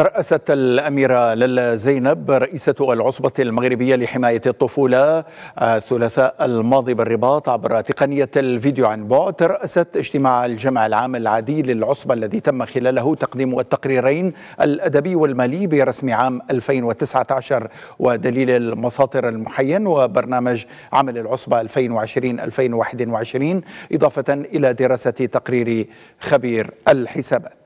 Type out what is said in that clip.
ترأست الأميرة للا زينب رئيسة العصبة المغربية لحماية الطفولة آه، الثلاثاء الماضي بالرباط عبر تقنية الفيديو عن بعد ترأست اجتماع الجمع العام العادي للعصبة الذي تم خلاله تقديم التقريرين الأدبي والمالي برسم عام 2019 ودليل المساطر المحين وبرنامج عمل العصبة 2020-2021 إضافة إلى دراسة تقرير خبير الحسابات